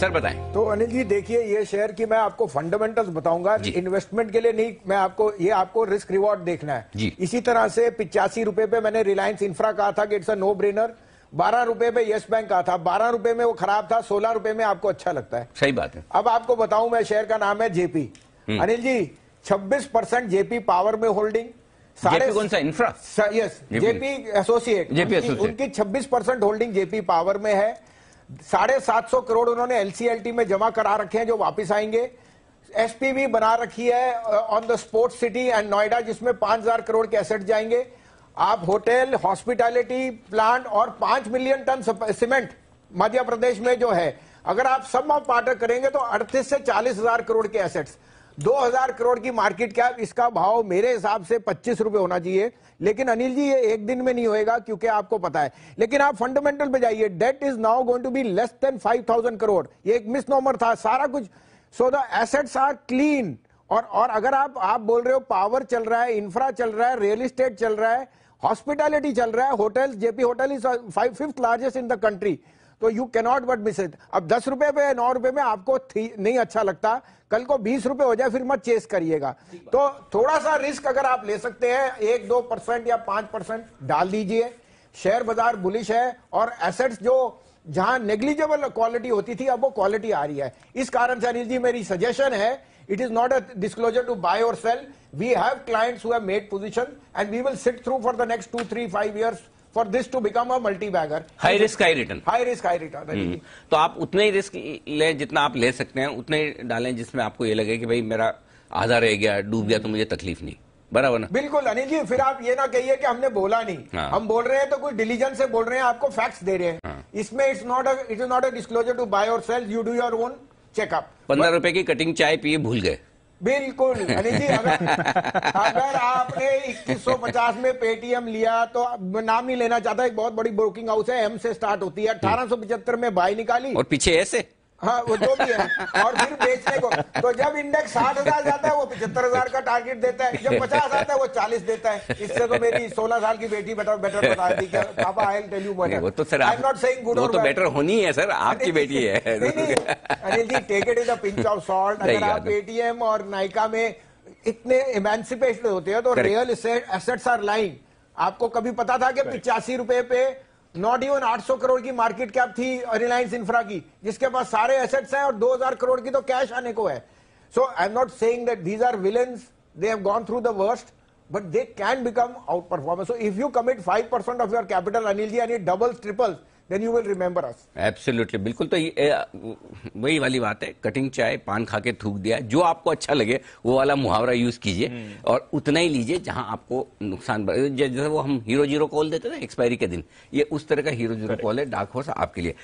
Sir बताएं तो अनिल जी देखिए ये शेयर की मैं आपको फंडामेंटल्स बताऊंगा इन्वेस्टमेंट के लिए नहीं मैं आपको ये आपको रिस्क रिवॉर्ड देखना है जी। इसी तरह से पिचासी रुपए पे मैंने रिलायंस इंफ्रा कहा था कि इट्स अ नो ब्रेनर बारह रुपए पे येस बैंक कहा था बारह रुपए में वो खराब था सोलह रुपए में आपको अच्छा लगता है सही बात है अब आपको बताऊं मैं शेयर का नाम है जेपी हम्म। अनिल जी छब्बीस परसेंट जेपी पावर में होल्डिंग जेपी कौन सा infra yes JP associate JP उनकी छब्बीस परसेंट होल्डिंग जेपी पावर में है साढ़े सात सौ करोड़ उन्होंने एलसीएलटी में जमा करा रखे हैं जो वापस आएंगे एसपीवी बना रखी है on the sport city and Noida जिसमें पांच हजार करोड़ के एसेट जाएंगे आप होटल हॉस्पिटैलिटी प्लांट और पांच million ton cement Madhya Pradesh में जो है अगर आप सब में पार्टनर करेंगे तो अड़तीस से चालीस हजार करोड़ के एसेट्स 2000 करोड़ की मार्केट कैप इसका भाव मेरे हिसाब से पच्चीस रुपए होना चाहिए लेकिन अनिल जी ये एक दिन में नहीं होएगा क्योंकि आपको पता है लेकिन आप फंडामेंटल पे जाइए debt is now going to be less than 5000 crore ये एक मिस नॉमर था सारा कुछ so the assets are clean और और अगर आप आप बोल रहे हो पावर चल रहा है इंफ्रा चल रहा है रियल इस्टेट चल रहा है हॉस्पिटैलिटी चल रहा है hotel JP hotel is fifth largest in the country तो you cannot but miss it अब दस रुपए पे नौ रुपए में आपको नहीं अच्छा लगता कल को बीस रुपए हो जाए फिर मत चेस करिएगा तो थोड़ा सा रिस्क अगर आप ले सकते हैं एक दो परसेंट या पांच परसेंट डाल दीजिए शेयर बाजार बुलिश है और एसेट्स जो जहां नेग्लिजेबल क्वालिटी होती थी अब वो क्वालिटी आ रही है इस कारण से अनिल जी मेरी सजेशन है it is not a disclosure to buy और sell we have clients who have made position and we will sit through for the next 2 3 5 for this to become a multi bagger high risk high return high risk high return तो आप उतने ही risk ले जितना आप ले सकते हैं उतने ही डालें जिसमें आपको ये लगे कि भाई मेरा आधा रह गया डूब गया तो मुझे तकलीफ नहीं बराबर ना बिल्कुल अनिल जी फिर आप ये ना कहिए कि हमने बोला नहीं हाँ। हम बोल रहे हैं तो कोई डिलीजन से बोल रहे हैं आपको फैक्ट्स दे रहे हैं हाँ। इसमें it's not it is not a disclosure to buy और sell you do your own checkup पंद्रह रुपए की कटिंग चाय पिए भूल गए बिल्कुल अनिल जी अगर अगर आपने 2150 में पेटीएम लिया तो नाम नहीं लेना चाहता एक बहुत बड़ी ब्रोकिंग हाउस है एम से स्टार्ट होती है अठारह में बाई निकाली और पीछे ऐसे हाँ वो जो भी है और फिर बेचने को तो जब इंडेक्स साठ हजार जाता है वो पचहत्तर हजार का टारगेट देता है जब पचास आता है वो चालीस देता है इससे तो मेरी सोलह साल की बेटी बेटर बेटर बता दी क्या पापा आई टेल यू बेटर वो तो sir I am not saying good वो तो बेटर होनी है सर आपकी बेटी है Anil ji take it is a pinch of salt अगर आप पेटीएम और नायका में इतने इमेंसिपेशन होते हैं तो रियल एसेट्स आर लाइन आपको कभी पता था कि पिचासी रुपए पे नॉट इवन 800 करोड़ की मार्केट कैप थी रिलायंस इंफ्रा की जिसके पास सारे एसेट्स हैं और 2000 करोड़ की तो कैश आने को है so I am not saying that these are villains they have gone through the worst but they can become out performance so if you commit 5% of your capital Anil ji and it doubles triples then you will remember us absolutely बिल्कुल तो ये वही वाली बात है cutting चाय पान खा के थूक दिया जो आपको अच्छा लगे वो वाला मुहावरा यूज कीजिए हम्म। और उतना ही लीजिए जहां आपको नुकसान जैसे वो हम हीरो जीरो कॉल देते ना एक्सपायरी के दिन ये उस तरह का हीरो जीरो कॉल है डार्क हॉर्स आपके लिए